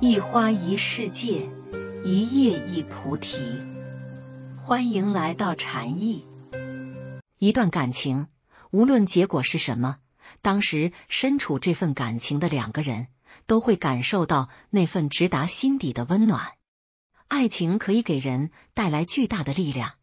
一花一世界，一叶一菩提。欢迎来到禅意。一段感情，无论结果是什么，当时身处这份感情的两个人，都会感受到那份直达心底的温暖。爱情可以给人带来巨大的力量。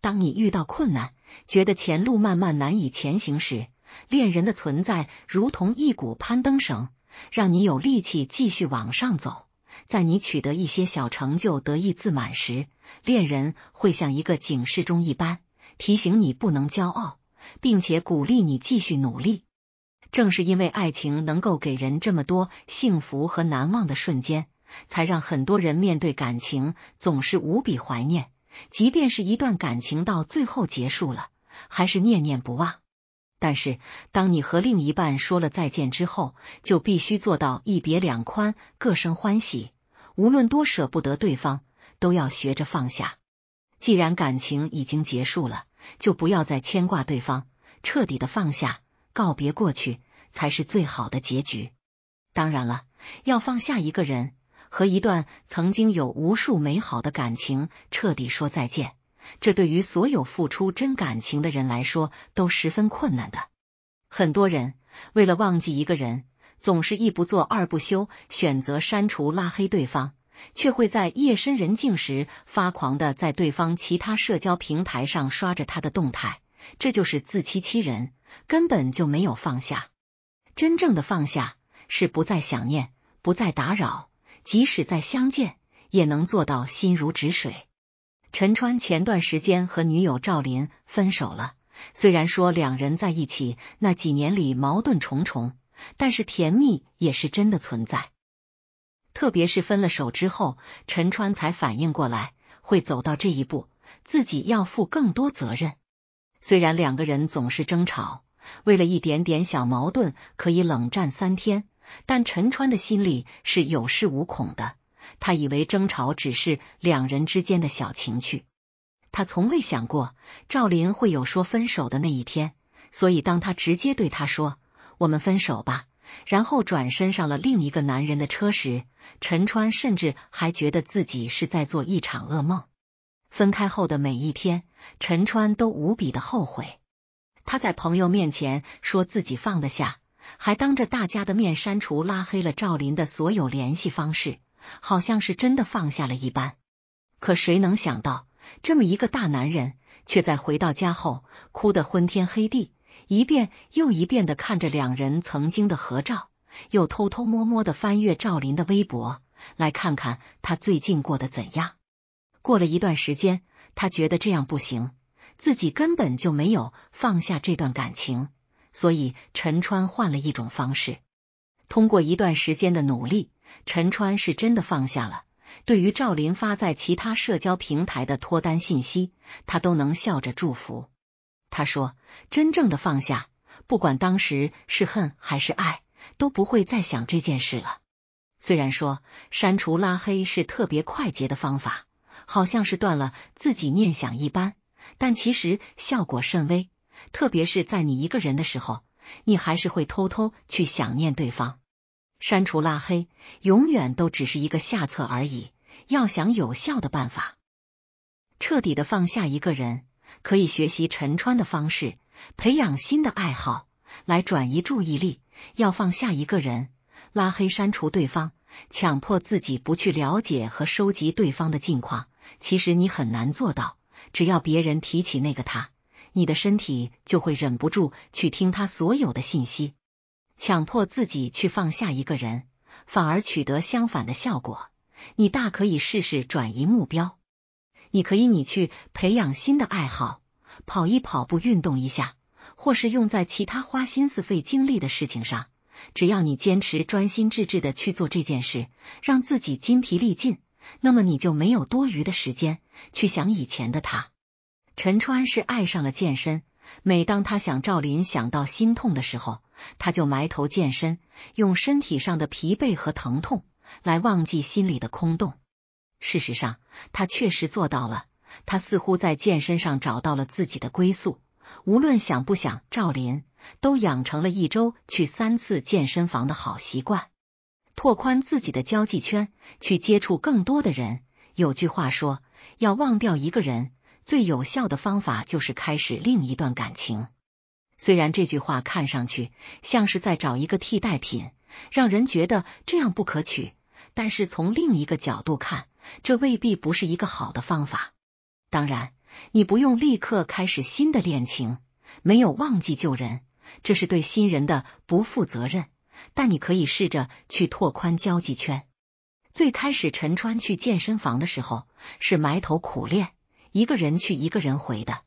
当你遇到困难，觉得前路漫漫难以前行时，恋人的存在如同一股攀登绳。让你有力气继续往上走，在你取得一些小成就、得意自满时，恋人会像一个警示钟一般提醒你不能骄傲，并且鼓励你继续努力。正是因为爱情能够给人这么多幸福和难忘的瞬间，才让很多人面对感情总是无比怀念，即便是一段感情到最后结束了，还是念念不忘。但是，当你和另一半说了再见之后，就必须做到一别两宽，各生欢喜。无论多舍不得对方，都要学着放下。既然感情已经结束了，就不要再牵挂对方，彻底的放下，告别过去，才是最好的结局。当然了，要放下一个人和一段曾经有无数美好的感情，彻底说再见。这对于所有付出真感情的人来说，都十分困难的。很多人为了忘记一个人，总是一不做二不休，选择删除、拉黑对方，却会在夜深人静时发狂的在对方其他社交平台上刷着他的动态，这就是自欺欺人，根本就没有放下。真正的放下是不再想念，不再打扰，即使再相见，也能做到心如止水。陈川前段时间和女友赵琳分手了，虽然说两人在一起那几年里矛盾重重，但是甜蜜也是真的存在。特别是分了手之后，陈川才反应过来会走到这一步，自己要负更多责任。虽然两个人总是争吵，为了一点点小矛盾可以冷战三天，但陈川的心里是有恃无恐的。他以为争吵只是两人之间的小情趣，他从未想过赵林会有说分手的那一天。所以，当他直接对他说“我们分手吧”，然后转身上了另一个男人的车时，陈川甚至还觉得自己是在做一场噩梦。分开后的每一天，陈川都无比的后悔。他在朋友面前说自己放得下，还当着大家的面删除、拉黑了赵林的所有联系方式。好像是真的放下了一般，可谁能想到，这么一个大男人，却在回到家后哭得昏天黑地，一遍又一遍的看着两人曾经的合照，又偷偷摸摸的翻阅赵林的微博，来看看他最近过得怎样。过了一段时间，他觉得这样不行，自己根本就没有放下这段感情，所以陈川换了一种方式，通过一段时间的努力。陈川是真的放下了，对于赵林发在其他社交平台的脱单信息，他都能笑着祝福。他说：“真正的放下，不管当时是恨还是爱，都不会再想这件事了。虽然说删除拉黑是特别快捷的方法，好像是断了自己念想一般，但其实效果甚微。特别是，在你一个人的时候，你还是会偷偷去想念对方。”删除、拉黑，永远都只是一个下策而已。要想有效的办法，彻底的放下一个人，可以学习陈川的方式，培养新的爱好来转移注意力。要放下一个人，拉黑、删除对方，强迫自己不去了解和收集对方的近况，其实你很难做到。只要别人提起那个他，你的身体就会忍不住去听他所有的信息。强迫自己去放下一个人，反而取得相反的效果。你大可以试试转移目标，你可以你去培养新的爱好，跑一跑步，运动一下，或是用在其他花心思、费精力的事情上。只要你坚持专心致志的去做这件事，让自己筋疲力尽，那么你就没有多余的时间去想以前的他。陈川是爱上了健身。每当他想赵林想到心痛的时候，他就埋头健身，用身体上的疲惫和疼痛来忘记心里的空洞。事实上，他确实做到了。他似乎在健身上找到了自己的归宿。无论想不想赵林，都养成了一周去三次健身房的好习惯，拓宽自己的交际圈，去接触更多的人。有句话说，要忘掉一个人。最有效的方法就是开始另一段感情。虽然这句话看上去像是在找一个替代品，让人觉得这样不可取，但是从另一个角度看，这未必不是一个好的方法。当然，你不用立刻开始新的恋情，没有忘记旧人，这是对新人的不负责任。但你可以试着去拓宽交际圈。最开始，陈川去健身房的时候是埋头苦练。一个人去，一个人回的。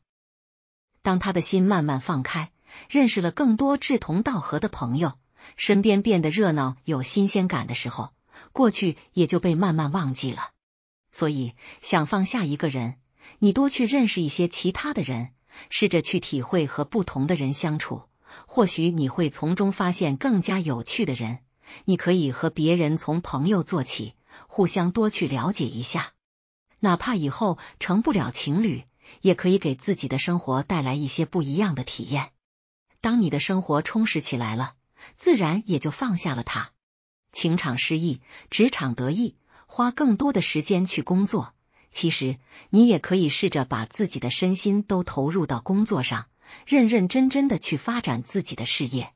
当他的心慢慢放开，认识了更多志同道合的朋友，身边变得热闹有新鲜感的时候，过去也就被慢慢忘记了。所以，想放下一个人，你多去认识一些其他的人，试着去体会和不同的人相处，或许你会从中发现更加有趣的人。你可以和别人从朋友做起，互相多去了解一下。哪怕以后成不了情侣，也可以给自己的生活带来一些不一样的体验。当你的生活充实起来了，自然也就放下了他。情场失意，职场得意，花更多的时间去工作。其实你也可以试着把自己的身心都投入到工作上，认认真真的去发展自己的事业。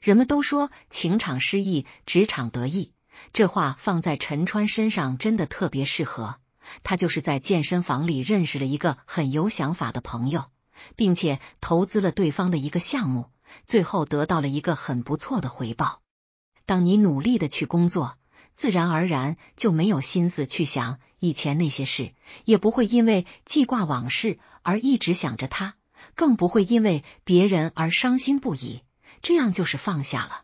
人们都说情场失意，职场得意，这话放在陈川身上真的特别适合。他就是在健身房里认识了一个很有想法的朋友，并且投资了对方的一个项目，最后得到了一个很不错的回报。当你努力的去工作，自然而然就没有心思去想以前那些事，也不会因为记挂往事而一直想着他，更不会因为别人而伤心不已。这样就是放下了，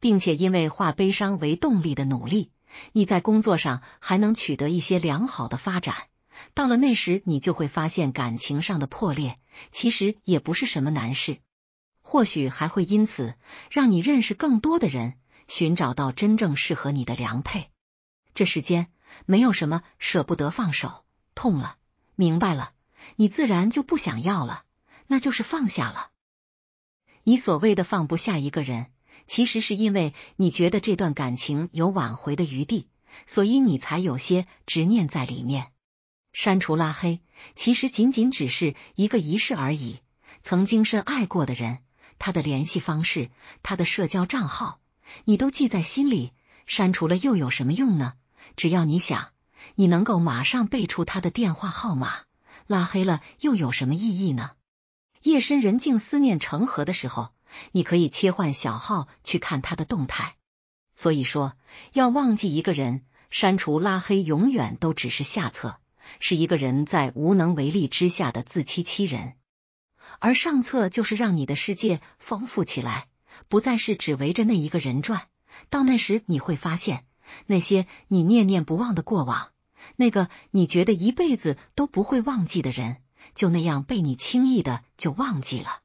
并且因为化悲伤为动力的努力。你在工作上还能取得一些良好的发展，到了那时，你就会发现感情上的破裂其实也不是什么难事，或许还会因此让你认识更多的人，寻找到真正适合你的良配。这世间没有什么舍不得放手，痛了，明白了，你自然就不想要了，那就是放下了。你所谓的放不下一个人。其实是因为你觉得这段感情有挽回的余地，所以你才有些执念在里面。删除拉黑其实仅仅只是一个仪式而已。曾经深爱过的人，他的联系方式、他的社交账号，你都记在心里，删除了又有什么用呢？只要你想，你能够马上背出他的电话号码，拉黑了又有什么意义呢？夜深人静思念成河的时候。你可以切换小号去看他的动态。所以说，要忘记一个人，删除、拉黑，永远都只是下策，是一个人在无能为力之下的自欺欺人。而上策就是让你的世界丰富起来，不再是只围着那一个人转。到那时，你会发现，那些你念念不忘的过往，那个你觉得一辈子都不会忘记的人，就那样被你轻易的就忘记了。